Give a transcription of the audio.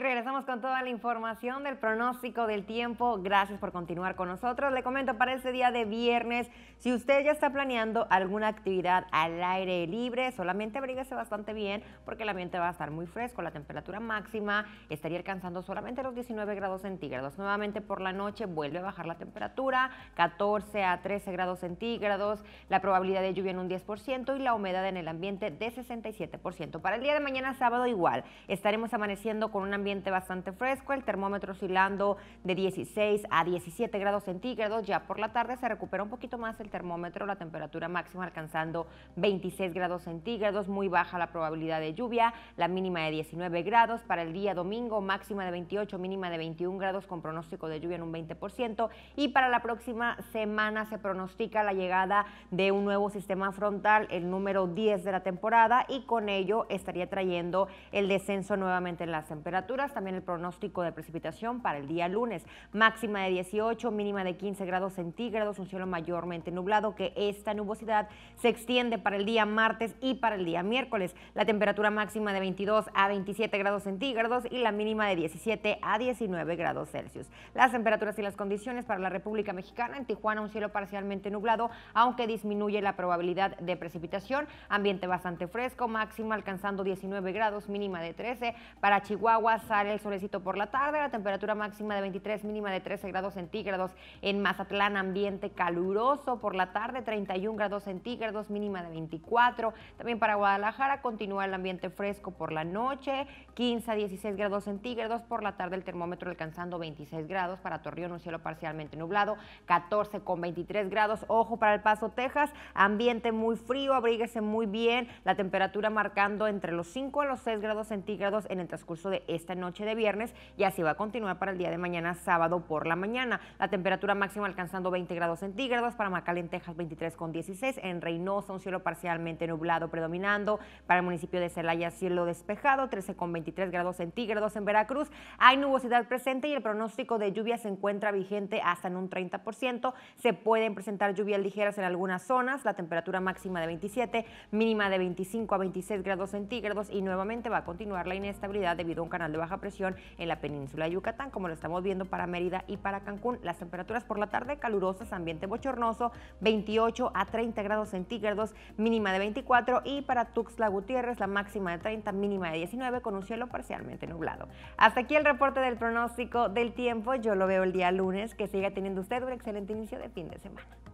regresamos con toda la información del pronóstico del tiempo. Gracias por continuar con nosotros. Le comento para este día de viernes, si usted ya está planeando alguna actividad al aire libre, solamente abríguese bastante bien porque el ambiente va a estar muy fresco. La temperatura máxima estaría alcanzando solamente los 19 grados centígrados. Nuevamente por la noche vuelve a bajar la temperatura, 14 a 13 grados centígrados, la probabilidad de lluvia en un 10% y la humedad en el ambiente de 67%. Para el día de mañana sábado igual, estaremos amaneciendo con un ambiente bastante fresco, el termómetro oscilando de 16 a 17 grados centígrados. Ya por la tarde se recupera un poquito más el termómetro, la temperatura máxima alcanzando 26 grados centígrados, muy baja la probabilidad de lluvia, la mínima de 19 grados. Para el día domingo, máxima de 28, mínima de 21 grados con pronóstico de lluvia en un 20%. Y para la próxima semana se pronostica la llegada de un nuevo sistema frontal, el número 10 de la temporada, y con ello estaría trayendo el descenso nuevamente en las temperaturas también el pronóstico de precipitación para el día lunes. Máxima de 18, mínima de 15 grados centígrados, un cielo mayormente nublado que esta nubosidad se extiende para el día martes y para el día miércoles. La temperatura máxima de 22 a 27 grados centígrados y la mínima de 17 a 19 grados Celsius. Las temperaturas y las condiciones para la República Mexicana en Tijuana un cielo parcialmente nublado, aunque disminuye la probabilidad de precipitación. Ambiente bastante fresco, máxima alcanzando 19 grados, mínima de 13. Para Chihuahua, sale el solecito por la tarde, la temperatura máxima de 23, mínima de 13 grados centígrados. En Mazatlán, ambiente caluroso por la tarde, 31 grados centígrados, mínima de 24. También para Guadalajara continúa el ambiente fresco por la noche, 15 a 16 grados centígrados. Por la tarde, el termómetro alcanzando 26 grados. Para Torreón, un cielo parcialmente nublado, 14 con 23 grados. Ojo para El Paso, Texas, ambiente muy frío, abríguese muy bien. La temperatura marcando entre los 5 a los 6 grados centígrados en el transcurso de este esta noche de viernes y así va a continuar para el día de mañana, sábado por la mañana. La temperatura máxima alcanzando 20 grados centígrados, para Macal en Texas 23 con en Reynosa un cielo parcialmente nublado predominando, para el municipio de Celaya cielo despejado 13 con 23 grados centígrados, en Veracruz hay nubosidad presente y el pronóstico de lluvia se encuentra vigente hasta en un 30%, se pueden presentar lluvias ligeras en algunas zonas, la temperatura máxima de 27, mínima de 25 a 26 grados centígrados y nuevamente va a continuar la inestabilidad debido a un canal de baja presión en la península de Yucatán, como lo estamos viendo para Mérida y para Cancún. Las temperaturas por la tarde calurosas, ambiente bochornoso, 28 a 30 grados centígrados, mínima de 24 y para Tuxtla Gutiérrez la máxima de 30, mínima de 19 con un cielo parcialmente nublado. Hasta aquí el reporte del pronóstico del tiempo. Yo lo veo el día lunes. Que siga teniendo usted un excelente inicio de fin de semana.